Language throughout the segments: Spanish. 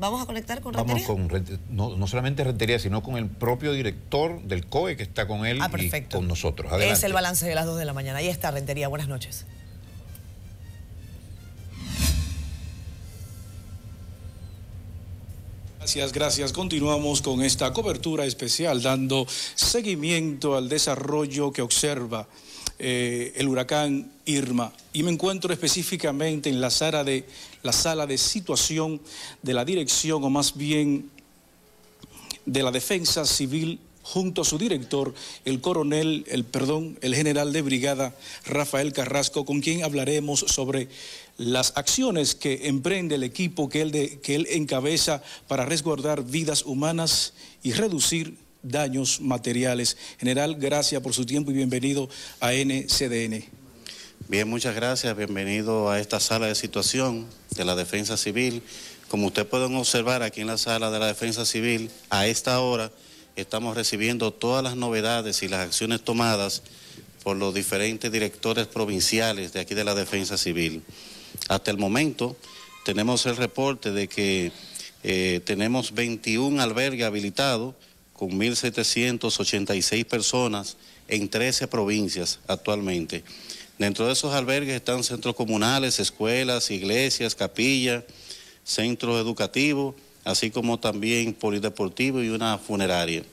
Vamos a conectar con Rentería. Vamos con, no, no, solamente Rentería, sino con el propio director del COE que está con él ah, y con nosotros. Es el balance de las 2 de la mañana. Ahí está Rentería. Buenas noches. Gracias, gracias. Continuamos con esta cobertura especial dando seguimiento al desarrollo que observa eh, el huracán Irma y me encuentro específicamente en la sala de, la sala de situación de la dirección o más bien de la defensa civil junto a su director, el coronel, el perdón, el general de brigada Rafael Carrasco, con quien hablaremos sobre las acciones que emprende el equipo que él, que él encabeza para resguardar vidas humanas y reducir daños materiales. General, gracias por su tiempo y bienvenido a NCDN. Bien, muchas gracias. Bienvenido a esta sala de situación de la Defensa Civil. Como ustedes pueden observar aquí en la sala de la Defensa Civil, a esta hora estamos recibiendo todas las novedades y las acciones tomadas por los diferentes directores provinciales de aquí de la Defensa Civil. Hasta el momento tenemos el reporte de que eh, tenemos 21 albergues habilitados con 1.786 personas en 13 provincias actualmente. Dentro de esos albergues están centros comunales, escuelas, iglesias, capillas, centros educativos, así como también polideportivo y una funeraria.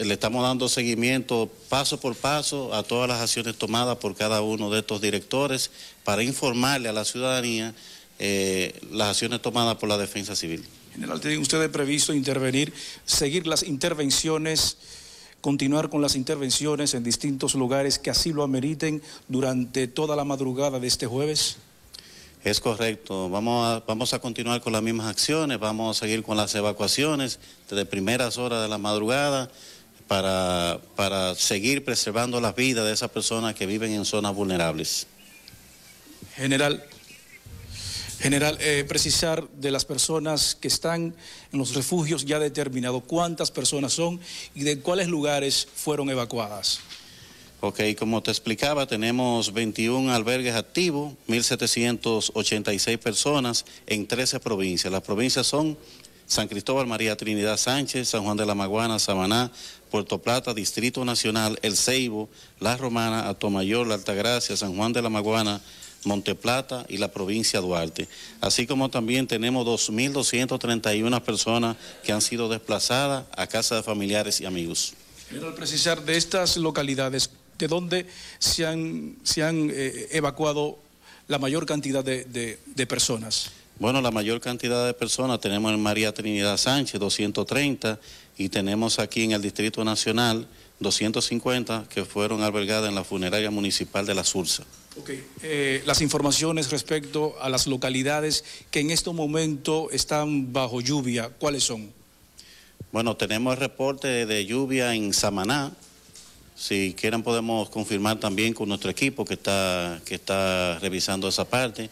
Le estamos dando seguimiento paso por paso a todas las acciones tomadas por cada uno de estos directores para informarle a la ciudadanía eh, las acciones tomadas por la defensa civil. General, ¿usted ustedes previsto intervenir, seguir las intervenciones, continuar con las intervenciones en distintos lugares que así lo ameriten durante toda la madrugada de este jueves? Es correcto, vamos a, vamos a continuar con las mismas acciones, vamos a seguir con las evacuaciones desde primeras horas de la madrugada para, para seguir preservando las vidas de esas personas que viven en zonas vulnerables. General, General, eh, precisar de las personas que están en los refugios ya determinado, cuántas personas son y de cuáles lugares fueron evacuadas. Ok, como te explicaba, tenemos 21 albergues activos, 1.786 personas en 13 provincias. Las provincias son San Cristóbal, María Trinidad Sánchez, San Juan de la Maguana, Samaná, Puerto Plata, Distrito Nacional, El Ceibo, La Romana, Atomayor, La Altagracia, San Juan de la Maguana, Monteplata y la provincia Duarte. Así como también tenemos 2.231 personas que han sido desplazadas a casa de familiares y amigos. Pero al precisar de estas localidades, ¿de dónde se han, se han eh, evacuado la mayor cantidad de, de personas? Bueno, la mayor cantidad de personas tenemos en María Trinidad Sánchez, 230, y tenemos aquí en el Distrito Nacional 250 que fueron albergadas en la funeraria municipal de la Sursa. Ok. Eh, las informaciones respecto a las localidades que en este momento están bajo lluvia, ¿cuáles son? Bueno, tenemos reporte de lluvia en Samaná. Si quieren podemos confirmar también con nuestro equipo que está, que está revisando esa parte.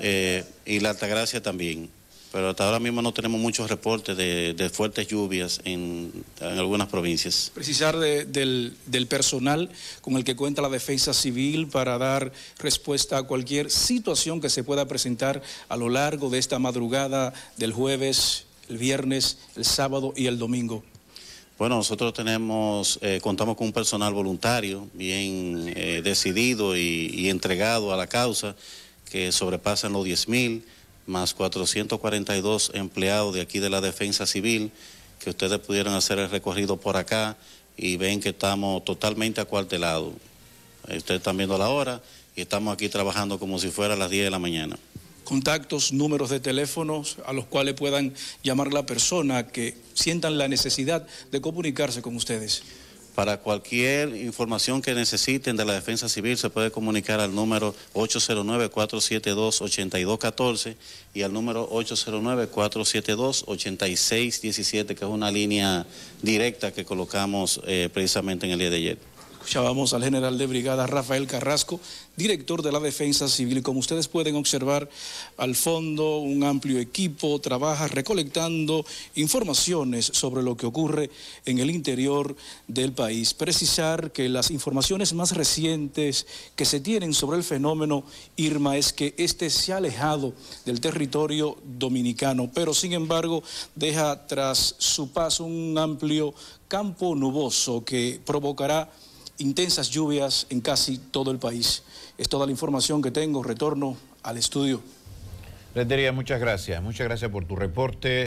Eh, y la Altagracia también pero hasta ahora mismo no tenemos muchos reportes de, de fuertes lluvias en, en, algunas provincias. Precisar del, del, personal con el que cuenta la defensa civil para dar respuesta a cualquier situación que se pueda presentar a lo largo de esta madrugada del jueves, el viernes, el sábado y el domingo. Bueno, nosotros tenemos, eh, contamos con un personal voluntario bien eh, decidido y, entregado a la causa que sobrepasan los 10.000 mil más 442 empleados de aquí de la Defensa Civil, que ustedes pudieron hacer el recorrido por acá y ven que estamos totalmente acuartelados. Eh, ustedes están viendo la hora y estamos aquí trabajando como si fuera a las 10 de la mañana. Contactos, números de teléfonos a los cuales puedan llamar la persona que sientan la necesidad de comunicarse con ustedes. Para cualquier información que necesiten de la Defensa Civil se puede comunicar al número 809-472-8214 y al número 809-472-8617, que es una línea directa que colocamos eh, precisamente en el día de ayer vamos al general de brigada Rafael Carrasco, director de la Defensa Civil. Como ustedes pueden observar, al fondo un amplio equipo trabaja recolectando informaciones sobre lo que ocurre en el interior del país. Precisar que las informaciones más recientes que se tienen sobre el fenómeno Irma es que este se ha alejado del territorio dominicano, pero sin embargo deja tras su paso un amplio campo nuboso que provocará intensas lluvias en casi todo el país. Es toda la información que tengo. Retorno al estudio. Rentería, muchas gracias. Muchas gracias por tu reporte.